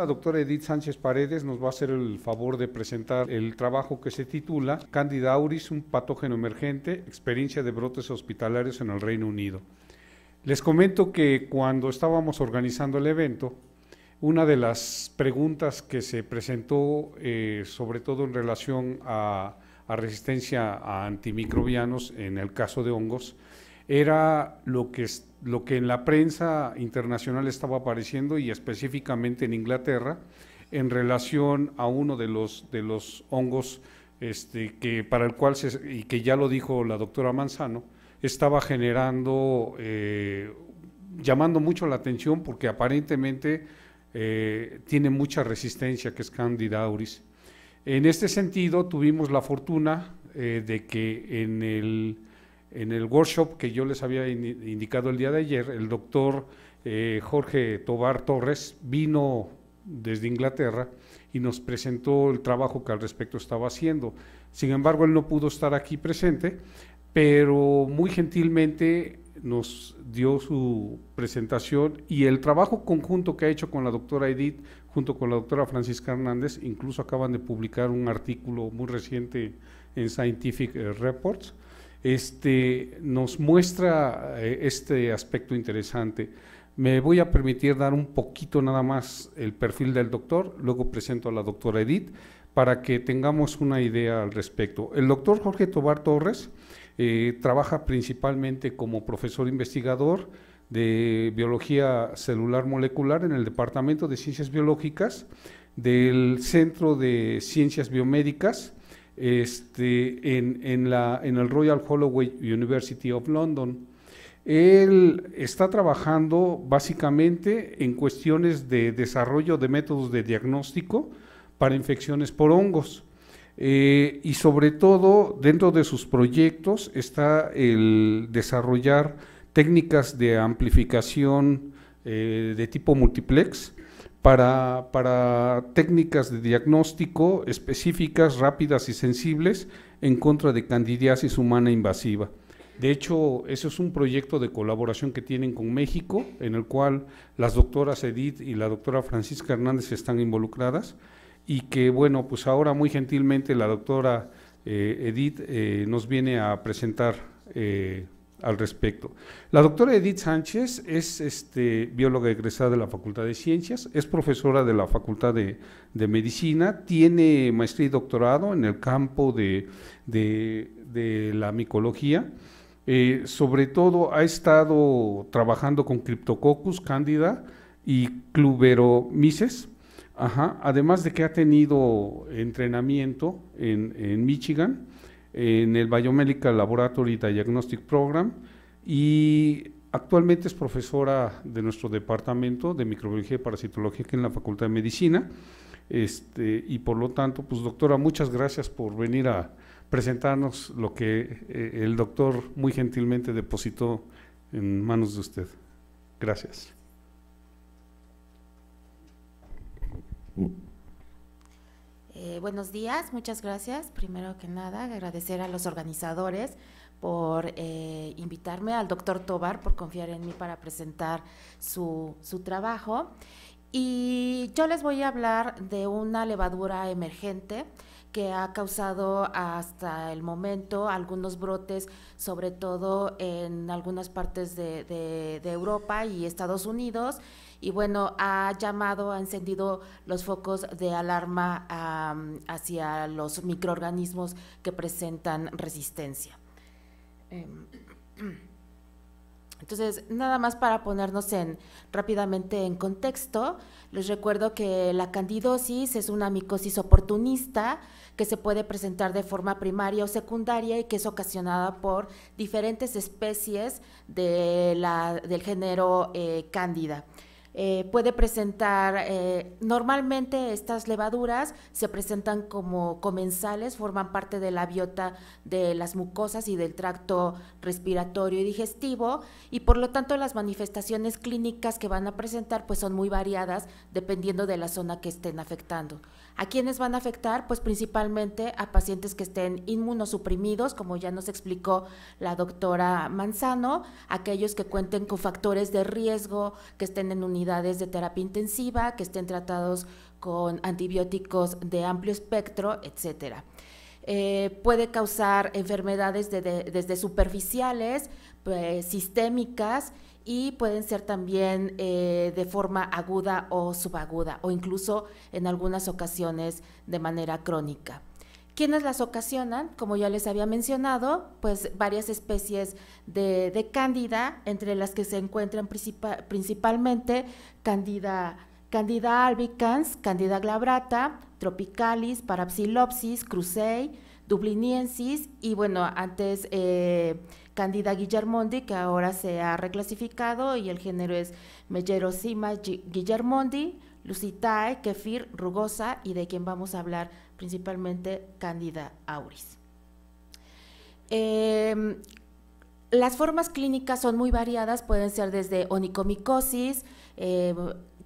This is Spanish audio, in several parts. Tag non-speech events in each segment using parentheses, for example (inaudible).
La doctora Edith Sánchez Paredes nos va a hacer el favor de presentar el trabajo que se titula Candida auris, un patógeno emergente, experiencia de brotes hospitalarios en el Reino Unido. Les comento que cuando estábamos organizando el evento, una de las preguntas que se presentó, eh, sobre todo en relación a resistencia a antimicrobianos en el caso de hongos, era lo que, lo que en la prensa internacional estaba apareciendo y específicamente en Inglaterra en relación a uno de los, de los hongos este, que para el cual y que ya lo dijo la doctora Manzano estaba generando eh, llamando mucho la atención porque aparentemente eh, tiene mucha resistencia que es Candida auris. En este sentido tuvimos la fortuna eh, de que en el en el workshop que yo les había indicado el día de ayer, el doctor eh, Jorge Tobar Torres vino desde Inglaterra y nos presentó el trabajo que al respecto estaba haciendo. Sin embargo, él no pudo estar aquí presente, pero muy gentilmente nos dio su presentación y el trabajo conjunto que ha hecho con la doctora Edith, junto con la doctora Francisca Hernández, incluso acaban de publicar un artículo muy reciente en Scientific eh, Reports, este, nos muestra eh, este aspecto interesante. Me voy a permitir dar un poquito nada más el perfil del doctor, luego presento a la doctora Edith para que tengamos una idea al respecto. El doctor Jorge Tobar Torres eh, trabaja principalmente como profesor investigador de biología celular molecular en el Departamento de Ciencias Biológicas del Centro de Ciencias Biomédicas este, en, el Royal Holloway University of London. Él está trabajando básicamente en cuestiones de desarrollo de métodos de diagnóstico para infecciones por hongos. Eh, y sobre todo, dentro de sus proyectos está el desarrollar técnicas de amplificación eh, de tipo multiplex para, técnicas de diagnóstico específicas, rápidas y sensibles en contra de candidiasis humana invasiva. De hecho, eso es un proyecto de colaboración que tienen con México, en el cual las doctoras Edith y la doctora Francisca Hernández están involucradas y que, bueno, pues ahora muy gentilmente la doctora eh, Edith eh, nos viene a presentar eh, al respecto. La doctora Edith Sánchez es este, bióloga egresada de la Facultad de Ciencias, es profesora de la Facultad de, Medicina, tiene maestría y doctorado en el campo de, la micología. Eh, sobre todo ha estado trabajando con Cryptococcus Candida y Cluberomices, además de que ha tenido entrenamiento en Michigan en el Biomedical Laboratory Diagnostic Program y actualmente es profesora de nuestro departamento de microbiología y parasitología aquí en la Facultad de Medicina. Este, y por lo tanto, pues doctora, muchas gracias por venir a presentarnos lo que eh, el doctor muy gentilmente depositó en manos de usted. Gracias. Mm. Eh, buenos días, muchas gracias. Primero que nada, agradecer a los organizadores por eh, invitarme, al doctor Tobar por confiar en mí para presentar su, su trabajo. Y yo les voy a hablar de una levadura emergente que ha causado hasta el momento algunos brotes, sobre todo en algunas partes de, Europa y Estados Unidos. Y bueno, ha llamado, ha encendido los focos de alarma hacia los microorganismos que presentan resistencia. Em, (clears throat) Entonces, nada más para ponernos rápidamente en contexto, les recuerdo que la candidosis es una micosis oportunista que se puede presentar de forma primaria o secundaria y que es ocasionada por diferentes especies de la, del género eh, cándida. Eh, puede presentar, eh, normalmente estas levaduras se presentan como comensales, forman parte de la biota de las mucosas y del tracto respiratorio y digestivo y por lo tanto las manifestaciones clínicas que van a presentar pues son muy variadas dependiendo de la zona que estén afectando. ¿A quiénes van a afectar? Pues principalmente a pacientes que estén inmunosuprimidos, como ya nos explicó la doctora Manzano, aquellos que cuenten con factores de riesgo, que estén en unidades de terapia intensiva, que estén tratados con antibióticos de amplio espectro, etcétera. Eh, puede causar enfermedades desde superficiales, pues, sistémicas, y pueden ser también eh, de forma aguda o subaguda o incluso en algunas ocasiones de manera crónica. ¿Quiénes las ocasionan? Como ya les había mencionado, pues varias especies de, de cándida, entre las que se encuentran principalmente cándida, albicans, cándida glabrata, tropicalis, parapsilopsis, crucei, dubliniensis y bueno, antes... Eh, Candida Guillermondi, que ahora se ha reclasificado y el género es Mellerosima Guillermondi, Lucitae, Kefir, Rugosa y de quien vamos a hablar principalmente Candida auris. Em, las formas clínicas son muy variadas, pueden ser desde onicomicosis, em,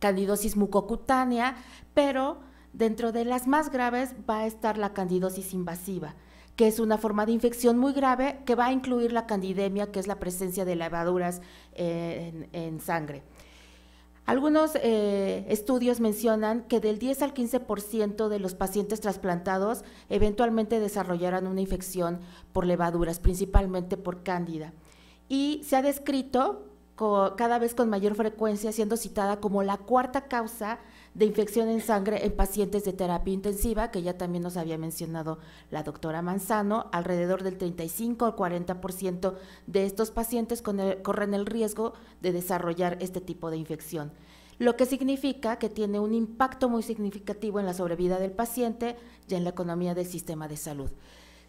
candidosis mucocutánea, pero dentro de las más graves va a estar la candidosis invasiva que es una forma de infección muy grave que va a incluir la candidemia, que es la presencia de levaduras eh, en, sangre. Algunos eh, estudios mencionan que del 10 al 15% de los pacientes trasplantados eventualmente desarrollarán una infección por levaduras, principalmente por cándida. Y se ha descrito cada vez con mayor frecuencia, siendo citada como la cuarta causa de infección en sangre en pacientes de terapia intensiva, que ya también nos había mencionado la doctora Manzano, alrededor del 35 al 40% de estos pacientes corren el riesgo de desarrollar este tipo de infección lo que significa que tiene un impacto muy significativo en la sobrevida del paciente y en la economía del sistema de salud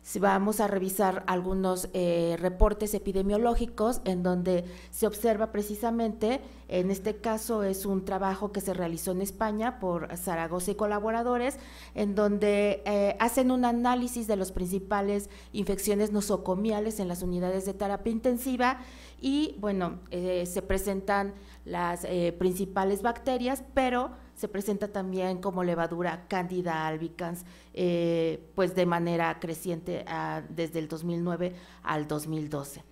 si vamos a revisar algunos eh, reportes epidemiológicos en donde se observa precisamente, en este caso es un trabajo que se realizó en España por Zaragoza y colaboradores, en donde eh, hacen un análisis de las principales infecciones nosocomiales en las unidades de terapia intensiva y bueno, eh, se presentan las principales bacterias, pero se presenta también como levadura Candida albicans, eh, pues de manera creciente ah, desde el 2009 al 2012.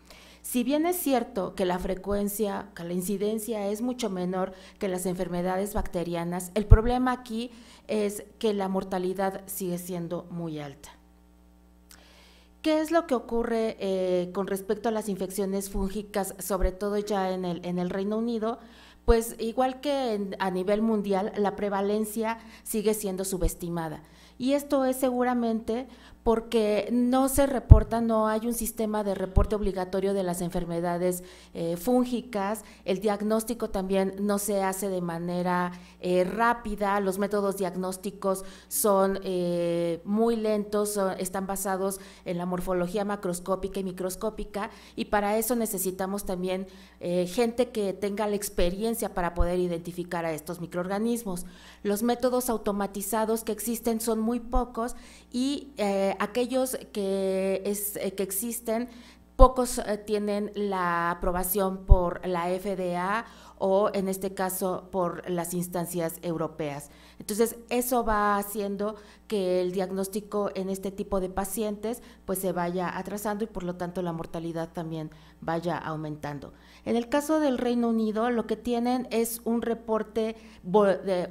Si bien es cierto que la frecuencia, que la incidencia es mucho menor que las enfermedades bacterianas, el problema aquí es que la mortalidad sigue siendo muy alta. ¿Qué es lo que ocurre eh, con respecto a las infecciones fúngicas, sobre todo ya en el Reino Unido? pues igual que a nivel mundial, la prevalencia sigue siendo subestimada. Y esto es seguramente porque no se reporta, no hay un sistema de reporte obligatorio de las enfermedades eh, fúngicas, el diagnóstico también no se hace de manera eh, rápida, los métodos diagnósticos son eh, muy lentos, están basados en la morfología macroscópica y microscópica, y para eso necesitamos también gente que tenga la experiencia para poder identificar a estos microorganismos. Los métodos automatizados que existen son muy pocos y eh, aquellos eh, que, existen pocos eh, tienen la aprobación por la FDA o en este caso por las instancias europeas. Entonces, eso va haciendo que el diagnóstico en este tipo de pacientes pues se vaya atrasando y por lo tanto la mortalidad también vaya aumentando. En el caso del Reino Unido, lo que tienen es un reporte,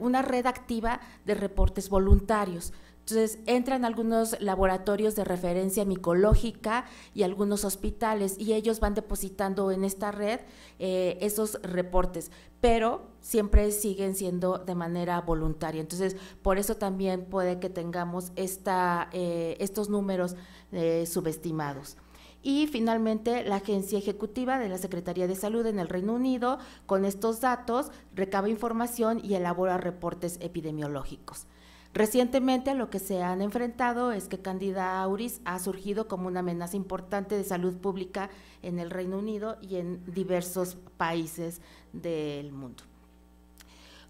una red activa de reportes voluntarios. Entonces entran algunos laboratorios de referencia micológica y algunos hospitales y ellos van depositando en esta red eh, esos reportes, pero siempre siguen siendo de manera voluntaria. Entonces por eso también puede que tengamos esta, eh, estos números eh, subestimados. Y finalmente, la agencia ejecutiva de la Secretaría de Salud en el Reino Unido, con estos datos, recaba información y elabora reportes epidemiológicos. Recientemente a lo que se han enfrentado es que Candida auris ha surgido como una amenaza importante de salud pública en el Reino Unido y en diversos países del mundo.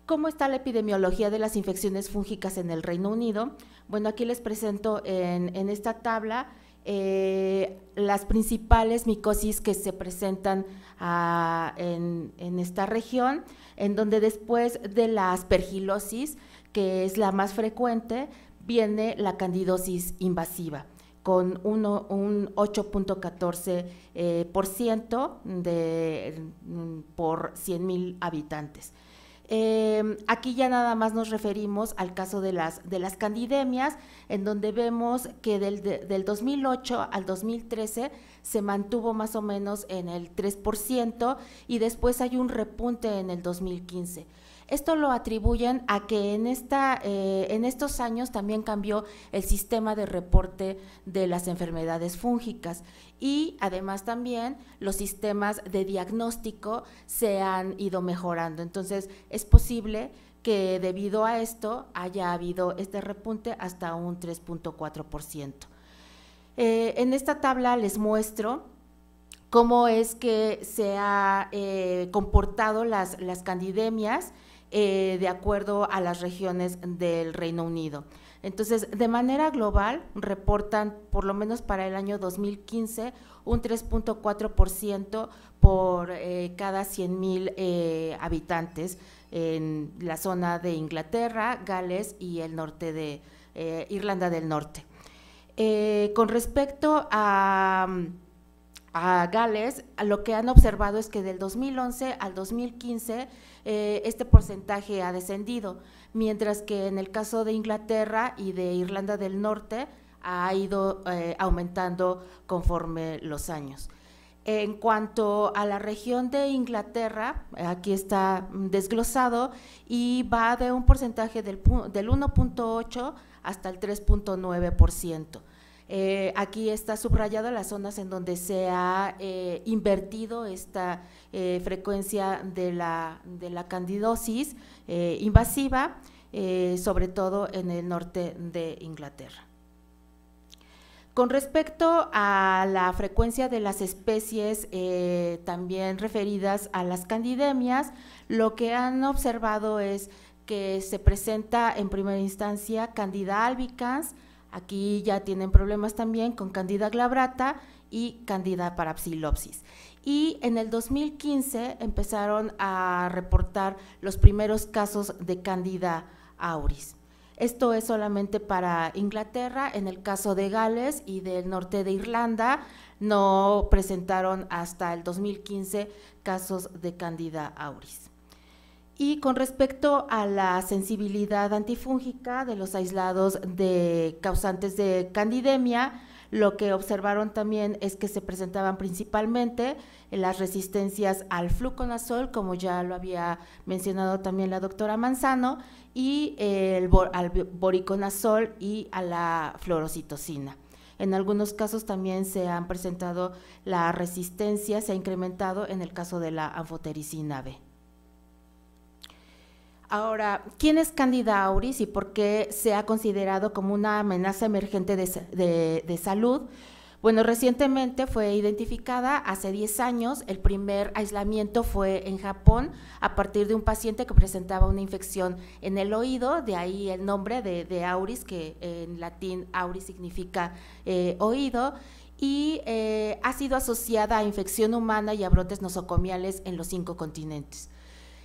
¿Cómo está la epidemiología de las infecciones fúngicas en el Reino Unido? Bueno, aquí les presento en, esta tabla eh, las principales micosis que se presentan ah, en, en, esta región, en donde después de la aspergilosis que es la más frecuente, viene la candidosis invasiva con un 8.14% eh, por, ciento mm, por 100 mil habitantes. Em, aquí ya nada más nos referimos al caso de las, candidemias, en donde vemos que del 2008 al 2013 se mantuvo más o menos en el 3% y después hay un repunte en el 2015. Esto lo atribuyen a que eh, en, estos años también cambió el sistema de reporte de las enfermedades fúngicas y además también los sistemas de diagnóstico se han ido mejorando. Entonces es posible que debido a esto haya habido este repunte hasta un 3.4%. Eh, en esta tabla les muestro cómo es que se ha eh, comportado las, las candidemias eh, de acuerdo a las regiones del Reino Unido. Entonces, de manera global, reportan, por lo menos para el año 2015, un 3.4% por eh, cada 100.000 eh, habitantes en la zona de Inglaterra, Gales y el norte de Irlanda del Norte. con respecto a Gales, lo que han observado es que del 2011 al 2015 eh, este porcentaje ha descendido, mientras que en el caso de Inglaterra y de Irlanda del Norte ha ido eh, aumentando conforme los años. En cuanto a la región de Inglaterra, aquí está mm, desglosado y va de un porcentaje del, del 1.8 hasta el 3.9%. Eh, aquí está subrayado las zonas en donde se ha eh, invertido esta eh, frecuencia de la, de la candidosis invasiva, sobre todo en el norte de Inglaterra. Con respecto a la frecuencia de las especies también referidas a las candidemias, lo que han observado es que se presenta en primera instancia Candida albicans, Aquí ya tienen problemas también con Candida glabrata y Candida parapsilopsis. Y en el 2015 empezaron a reportar los primeros casos de Candida auris. Esto es solamente para Inglaterra, en el caso de Gales y del norte de Irlanda no presentaron hasta el 2015 casos de Candida auris. Y con respecto a la sensibilidad antifúngica de los aislados de causantes de candidemia, lo que observaron también es que se presentaban principalmente las resistencias al fluconazol, como ya lo había mencionado también la doctora Manzano, y el al boriconazol y a la fluorocitocina. En algunos casos también se han presentado la resistencia, se ha incrementado en el caso de la anfotericina B. Ahora, ¿quién es Candida auris y por qué se ha considerado como una amenaza emergente de, salud? Bueno, recientemente fue identificada hace 10 años. El primer aislamiento fue en Japón a partir de un paciente que presentaba una infección en el oído, de ahí el nombre de, auris, que en latín auris significa eh, oído y eh, ha sido asociada a infección humana y a brotes nosocomiales en los cinco continentes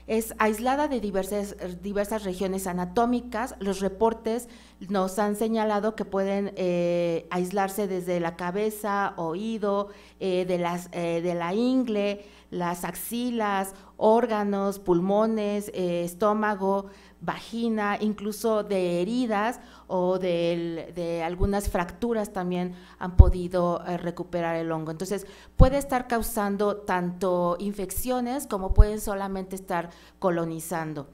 es aislada de diversas, eh, diversas regiones anatómicas, los reportes nos han señalado que pueden eh, aislarse desde la cabeza, oído, eh, de, las, eh, de la ingle, las axilas, órganos, pulmones, estómago, vagina, incluso de heridas o de, de algunas fracturas también han podido recuperar el hongo. Entonces puede estar causando tanto infecciones como pueden solamente estar colonizando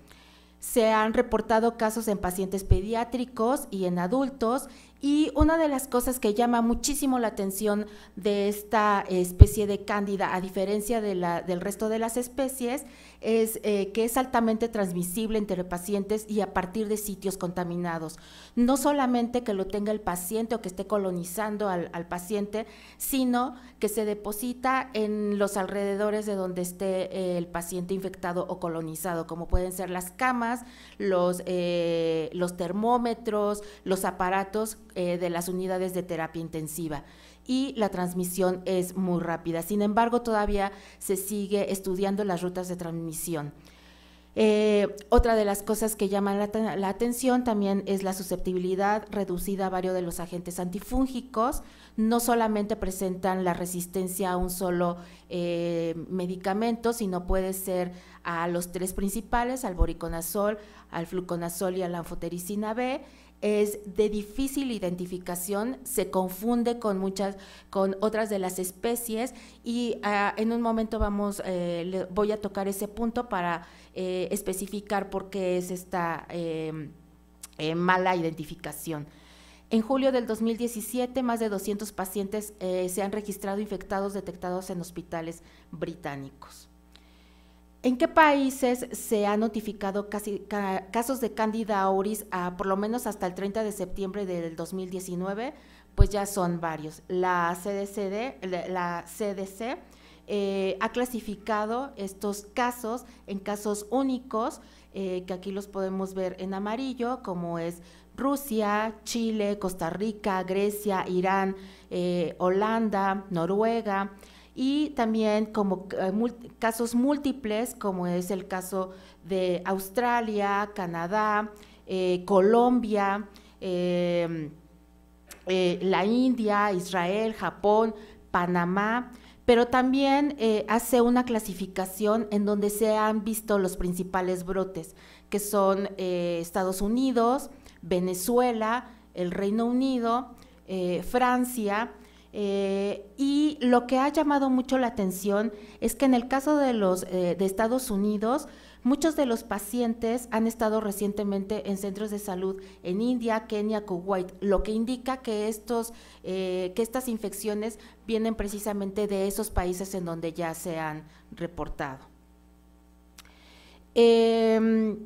se han reportado casos en pacientes pediátricos y en adultos y una de las cosas que llama muchísimo la atención de esta especie de cándida, a diferencia de la, del resto de las especies, es eh, que es altamente transmisible entre pacientes y a partir de sitios contaminados. No solamente que lo tenga el paciente o que esté colonizando al, paciente, sino que se deposita en los alrededores de donde esté eh, el paciente infectado o colonizado, como pueden ser las camas, los eh, termómetros, los aparatos de las unidades de terapia intensiva y la transmisión es muy rápida. Sin embargo, todavía se sigue estudiando las rutas de transmisión. Eh, otra de las cosas que llaman la, atención también es la susceptibilidad reducida a varios de los agentes antifúngicos. No solamente presentan la resistencia a un solo eh, medicamento, sino puede ser a los tres principales, al boriconazol, al fluconazol y a la anfotericina B es de difícil identificación, se confunde con muchas, con otras de las especies y ah, en un momento vamos, eh, voy a tocar ese punto para eh, especificar por qué es esta em, eh, mala identificación. En julio del 2017, más de 200 pacientes se han registrado infectados detectados en hospitales británicos. ¿En qué países se ha notificado casi, casos de Candida auris a, por lo menos hasta el 30 de septiembre del 2019? Pues ya son varios. La la CDC eh, ha clasificado estos casos en casos únicos, eh, que aquí los podemos ver en amarillo, como es Rusia, Chile, Costa Rica, Grecia, Irán, eh, Holanda, Noruega, y también como eh, casos múltiples, como es el caso de Australia, Canadá, eh, Colombia, em, eh, la India, Israel, Japón, Panamá, pero también hace una clasificación en donde se han visto los principales brotes, que son Estados Unidos, Venezuela, el Reino Unido, Francia, eh, y lo que ha llamado mucho la atención es que en el caso de los eh, de Estados Unidos, muchos de los pacientes han estado recientemente en centros de salud en India, Kenia, Kuwait, lo que indica que estos eh, que estas infecciones vienen precisamente de esos países en donde ya se han reportado. Em,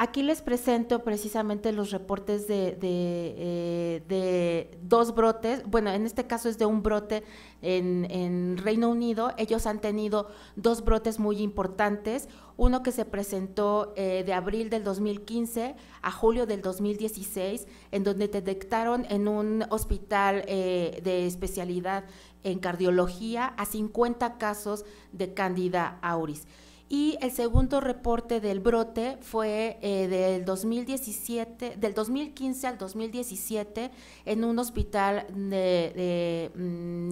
Aquí les presento precisamente los reportes eh, de, dos brotes. Bueno, en este caso es de un brote en, Reino Unido. Ellos han tenido dos brotes muy importantes. Uno que se presentó eh, de abril del 2015 a julio del 2016, en donde detectaron en un hospital eh, de especialidad en cardiología a 50 casos de Candida auris. Y el segundo reporte del brote fue eh, del 2017, del 2015 al 2017 en un hospital de, de, mm,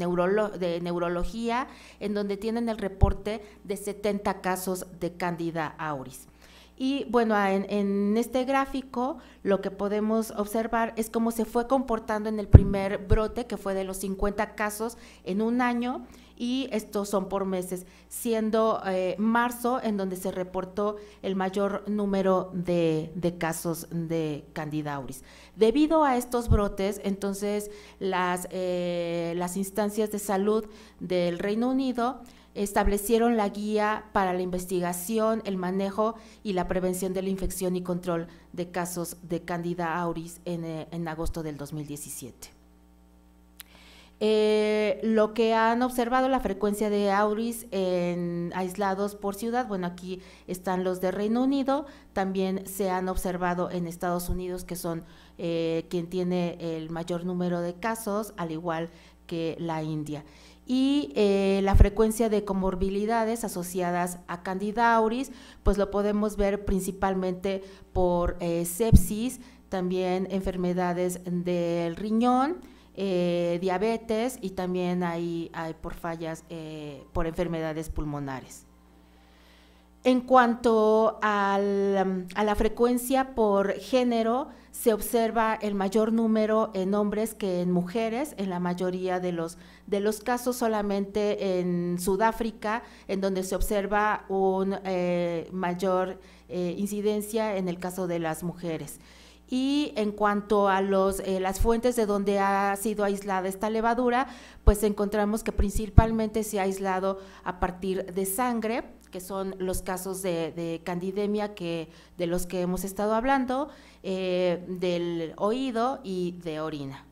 de neurología en donde tienen el reporte de 70 casos de Candida auris. Y bueno, en, este gráfico lo que podemos observar es cómo se fue comportando en el primer brote, que fue de los 50 casos en un año, y estos son por meses, siendo eh, marzo en donde se reportó el mayor número de, casos de Candida auris. Debido a estos brotes, entonces las, eh, las instancias de salud del Reino Unido establecieron la guía para la investigación, el manejo y la prevención de la infección y control de casos de Candida auris en, eh, agosto del 2017. Eh, lo que han observado, la frecuencia de auris en aislados por ciudad, bueno, aquí están los de Reino Unido, también se han observado en Estados Unidos, que son eh, quien tiene el mayor número de casos, al igual que la India y eh, la frecuencia de comorbilidades asociadas a candidauris, pues lo podemos ver principalmente por eh, sepsis, también enfermedades del riñón, eh, diabetes y también hay, hay por fallas, por enfermedades pulmonares. En cuanto um, a la frecuencia por género, se observa el mayor número en hombres que en mujeres, en la mayoría de los, casos, solamente en Sudáfrica, en donde se observa una eh, mayor eh, incidencia en el caso de las mujeres. Y en cuanto a eh, las fuentes de donde ha sido aislada esta levadura, pues encontramos que principalmente se ha aislado a partir de sangre que son los casos de, candidemia que, de los que hemos estado hablando, eh, del oído y de orina.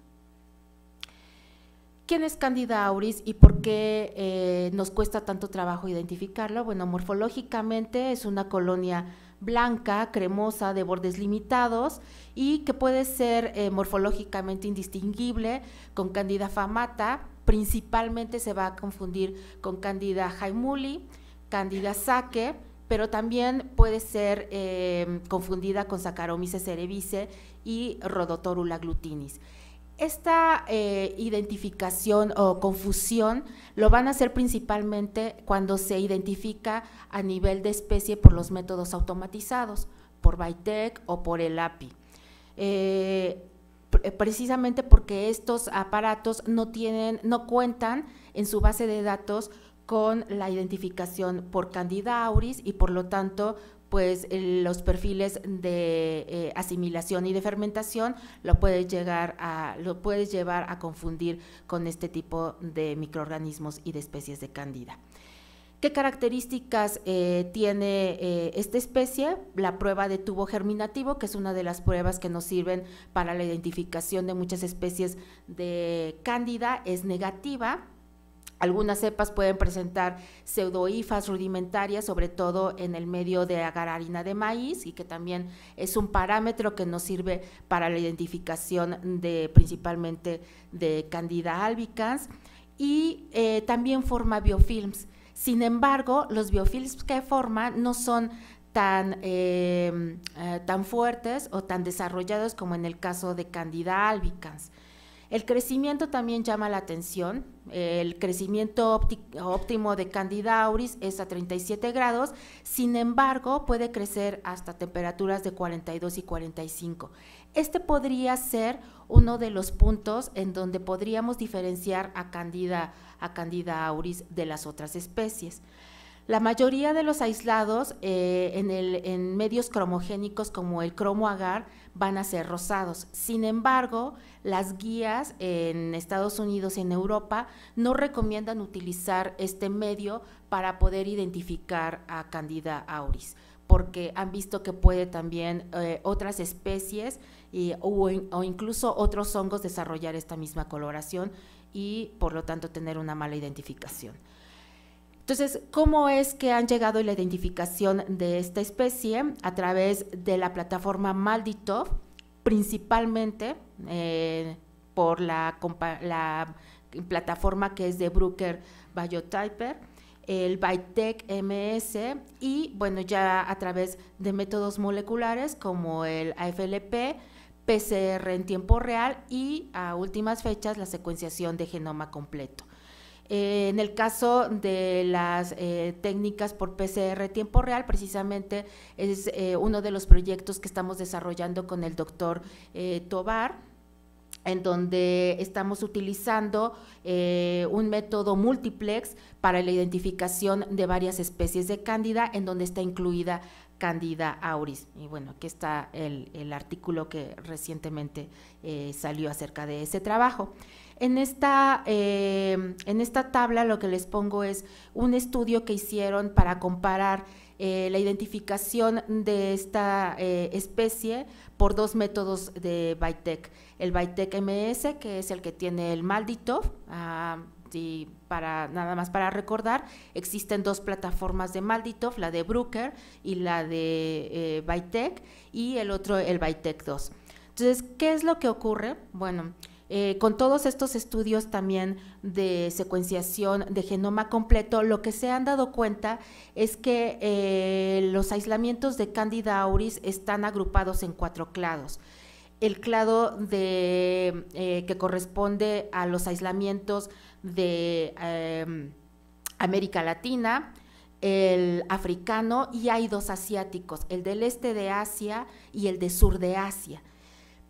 ¿Quién es Candida auris y por qué eh, nos cuesta tanto trabajo identificarlo? Bueno, morfológicamente es una colonia blanca, cremosa, de bordes limitados y que puede ser eh, morfológicamente indistinguible con Candida famata, principalmente se va a confundir con Candida jaimuli, Candida saque, pero también puede ser eh, confundida con Saccharomyces cerevisiae y Rhodotorula glutinis. Esta eh, identificación o confusión lo van a hacer principalmente cuando se identifica a nivel de especie por los métodos automatizados, por BITEC o por el API. Eh, precisamente porque estos aparatos no tienen, no cuentan en su base de datos con la identificación por Candida auris y por lo tanto pues los perfiles de eh, asimilación y de fermentación lo puedes llegar a lo puedes llevar a confundir con este tipo de microorganismos y de especies de Candida. ¿Qué características eh, tiene eh, esta especie? La prueba de tubo germinativo, que es una de las pruebas que nos sirven para la identificación de muchas especies de Candida, es negativa. Algunas cepas pueden presentar pseudoifas rudimentarias, sobre todo en el medio de agar de maíz, y que también es un parámetro que nos sirve para la identificación de principalmente de Candida albicans, y eh, también forma biofilms. Sin embargo, los biofilms que forma no son tan, eh, eh, tan fuertes o tan desarrollados como en el caso de Candida albicans. El crecimiento también llama la atención. El crecimiento óptimo de Candida auris es a 37 grados, sin embargo puede crecer hasta temperaturas de 42 y 45. Este podría ser uno de los puntos en donde podríamos diferenciar a Candida, a Candida auris de las otras especies. La mayoría de los aislados eh, en, en medios cromogénicos como el cromo agar van a ser rosados. Sin embargo, las guías en Estados Unidos y en Europa no recomiendan utilizar este medio para poder identificar a Candida auris porque han visto que puede también eh, otras especies o incluso otros hongos desarrollar esta misma coloración y por lo tanto tener una mala identificación. Entonces, ¿cómo es que han llegado a la identificación de esta especie? A través de la plataforma Malditov, principalmente eh, por la, plataforma que es de Brooker Biotyper, el BITEC MS y, bueno, ya a través de métodos moleculares como el AFLP, PCR en tiempo real y a últimas fechas la secuenciación de genoma completo. Eh, en el caso de las eh, técnicas por PCR tiempo real, precisamente es eh, uno de los proyectos que estamos desarrollando con el doctor Tobar en donde estamos utilizando un método multiplex para la identificación de varias especies de cándida, en donde está incluida cándida auris. Y bueno, aquí está el, artículo que recientemente salió acerca de ese trabajo. En esta, eh, en esta tabla lo que les pongo es un estudio que hicieron para comparar eh, la identificación de esta eh, especie por dos métodos de Bytec. El Bytec MS, que es el que tiene el Malditov, ah, y para nada más para recordar, existen dos plataformas de Malditov, la de Brooker y la de Bytec, y el otro, el Bytec 2. Entonces, ¿qué es lo que ocurre? Bueno, eh, con todos estos estudios también de secuenciación de genoma completo, lo que se han dado cuenta es que eh, los aislamientos de Candida auris están agrupados en cuatro clados. El clado eh, que corresponde a los aislamientos de em, América Latina, el africano y hay dos asiáticos, el del este de Asia y el del sur de Asia.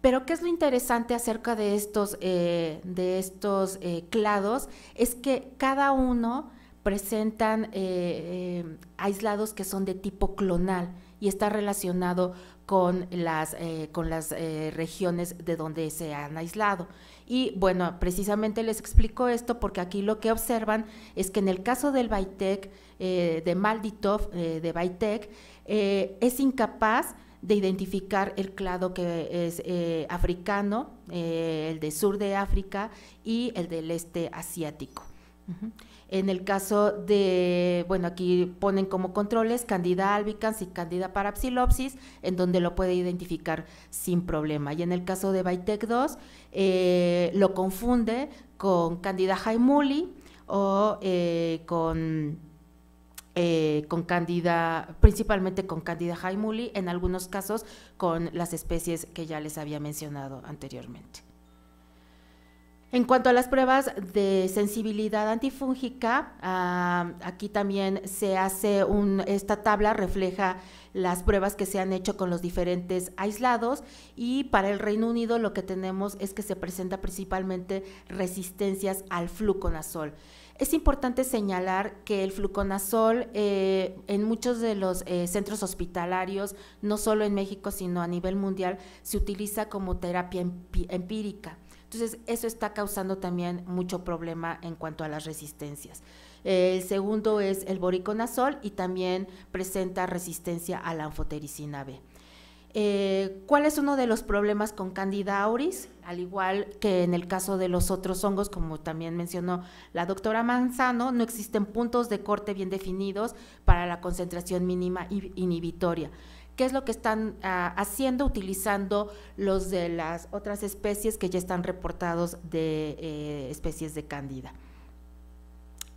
Pero qué es lo interesante acerca de estos, eh, de estos eh, clados es que cada uno presentan eh, aislados que son de tipo clonal y está relacionado con las, con las regiones de donde se han aislado. Y bueno, precisamente les explico esto porque aquí lo que observan es que en el caso del Baitec, de Malditov, de Baitec, es incapaz de identificar el clado que es eh, africano, eh, el de sur de África y el del este asiático. En el caso de, bueno, aquí ponen como controles Candida albicans y Candida parapsilopsis, en donde lo puede identificar sin problema. Y en el caso de Vitec 2, eh, lo confunde con Candida jaimuli o con eh, con candida, principalmente con candida jaimuli, en algunos casos con las especies que ya les había mencionado anteriormente. En cuanto a las pruebas de sensibilidad antifúngica, ah, aquí también se hace un, esta tabla refleja las pruebas que se han hecho con los diferentes aislados y para el Reino Unido lo que tenemos es que se presenta principalmente resistencias al fluconazol. Es importante señalar que el fluconazol eh, en muchos de los eh, centros hospitalarios, no solo en México, sino a nivel mundial, se utiliza como terapia empírica. Entonces, eso está causando también mucho problema en cuanto a las resistencias. El segundo es el boriconazol y también presenta resistencia a la anfotericina B. Eh, ¿Cuál es uno de los problemas con Candida auris? Al igual que en el caso de los otros hongos, como también mencionó la doctora Manzano, no existen puntos de corte bien definidos para la concentración mínima inhibitoria. ¿Qué es lo que están ah, haciendo utilizando los de las otras especies que ya están reportados de eh, especies de Candida?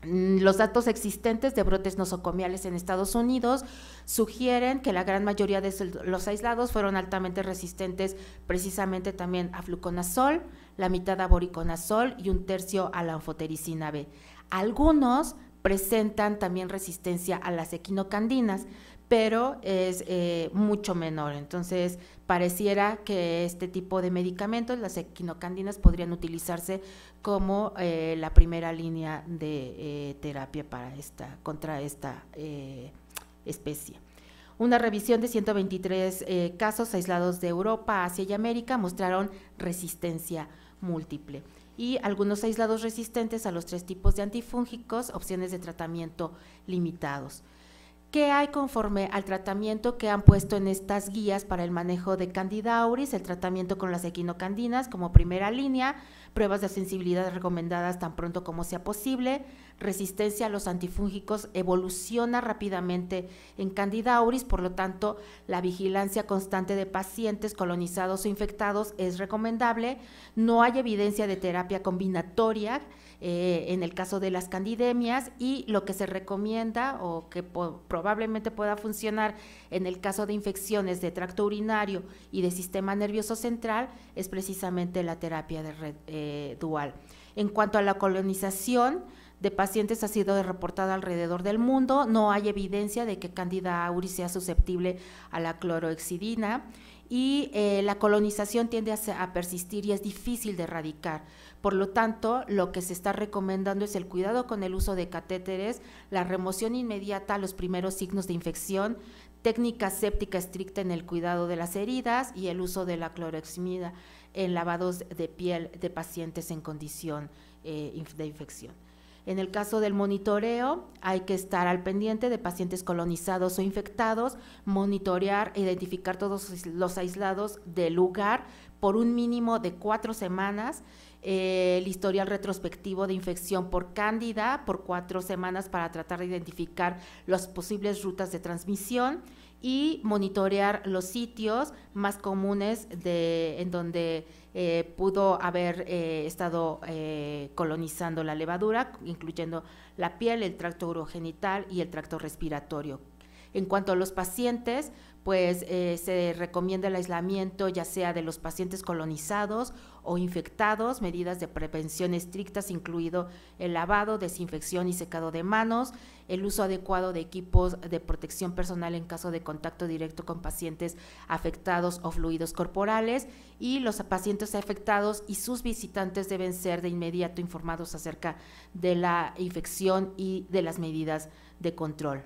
Mm, los datos existentes de brotes nosocomiales en Estados Unidos sugieren que la gran mayoría de los aislados fueron altamente resistentes precisamente también a fluconazol, la mitad a boriconazol y un tercio a la anfotericina B. Algunos presentan también resistencia a las equinocandinas, pero es eh, mucho menor. Entonces, pareciera que este tipo de medicamentos, las equinocandinas, podrían utilizarse como eh, la primera línea de eh, terapia contra esta especie. Una revisión de 123 casos aislados de Europa, Asia y América mostraron resistencia múltiple y algunos aislados resistentes a los tres tipos de antifúngicos, opciones de tratamiento limitados. ¿Qué hay conforme al tratamiento que han puesto en estas guías para el manejo de Candida auris, el tratamiento con las equinocandinas como primera línea, pruebas de sensibilidad recomendadas tan pronto como sea posible, resistencia a los antifúngicos evoluciona rápidamente en Candida auris, por lo tanto, la vigilancia constante de pacientes colonizados o infectados es recomendable. No hay evidencia de terapia combinatoria eh, en el caso de las candidemias y lo que se recomienda o que probablemente pueda funcionar en el caso de infecciones de tracto urinario y de sistema nervioso central es precisamente la terapia de red, eh, dual. En cuanto a la colonización, de pacientes ha sido reportada alrededor del mundo. No hay evidencia de que Candida auris sea susceptible a la cloroexidina y eh, la colonización tiende a, persistir y es difícil de erradicar. Por lo tanto, lo que se está recomendando es el cuidado con el uso de catéteres, la remoción inmediata a los primeros signos de infección, técnica séptica estricta en el cuidado de las heridas y el uso de la cloroximida en lavados de piel de pacientes en condición eh, de infección. En el caso del monitoreo, hay que estar al pendiente de pacientes colonizados o infectados, monitorear, identificar todos los aislados del lugar, por un mínimo de cuatro semanas eh, el historial retrospectivo de infección por cándida por cuatro semanas para tratar de identificar las posibles rutas de transmisión y monitorear los sitios más comunes de, en donde eh, pudo haber eh, estado colonizando la levadura, incluyendo la piel, el tracto urogenital y el tracto respiratorio. En cuanto a los pacientes, pues eh, se recomienda el aislamiento ya sea de los pacientes colonizados o infectados, medidas de prevención estrictas, incluido el lavado, desinfección y secado de manos, el uso adecuado de equipos de protección personal en caso de contacto directo con pacientes afectados o fluidos corporales y los pacientes afectados y sus visitantes deben ser de inmediato informados acerca de la infección y de las medidas de control.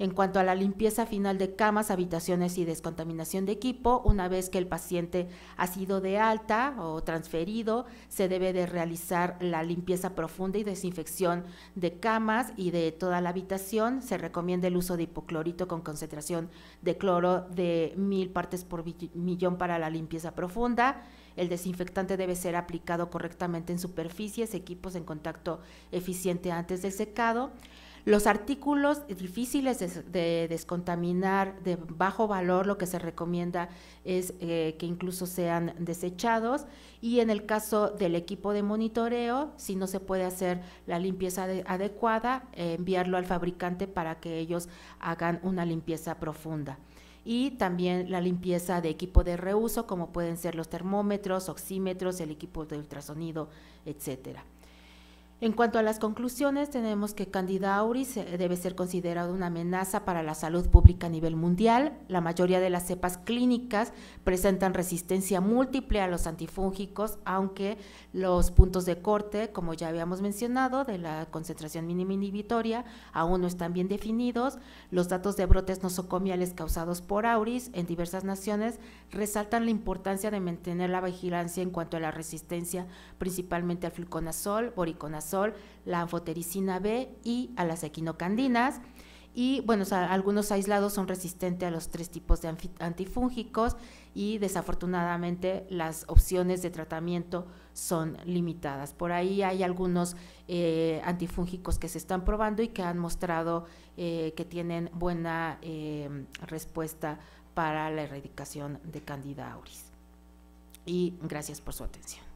En cuanto a la limpieza final de camas, habitaciones y descontaminación de equipo, una vez que el paciente ha sido de alta o transferido, se debe de realizar la limpieza profunda y desinfección de camas y de toda la habitación. Se recomienda el uso de hipoclorito con concentración de cloro de mil partes por millón para la limpieza profunda. El desinfectante debe ser aplicado correctamente en superficies, equipos en contacto eficiente antes de secado. Los artículos difíciles de, descontaminar, de bajo valor, lo que se recomienda es eh, que incluso sean desechados. Y en el caso del equipo de monitoreo, si no se puede hacer la limpieza adecuada, eh, enviarlo al fabricante para que ellos hagan una limpieza profunda y también la limpieza de equipo de reuso, como pueden ser los termómetros, oxímetros, el equipo de ultrasonido, etcétera. En cuanto a las conclusiones, tenemos que Candida auris eh, debe ser considerado una amenaza para la salud pública a nivel mundial. La mayoría de las cepas clínicas presentan resistencia múltiple a los antifúngicos, aunque los puntos de corte, como ya habíamos mencionado, de la concentración mínima inhibitoria aún no están bien definidos. Los datos de brotes nosocomiales causados por auris en diversas naciones resaltan la importancia de mantener la vigilancia en cuanto a la resistencia, principalmente al fluconazol, boriconazol, la anfotericina B y a las equinocandinas. Y bueno, algunos aislados son resistentes a los tres tipos de antifúngicos y desafortunadamente las opciones de tratamiento son limitadas. Por ahí hay algunos eh, antifúngicos que se están probando y que han mostrado eh, que tienen buena em, respuesta para la erradicación de Candida auris. Y gracias por su atención.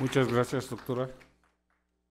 Muchas gracias, doctora.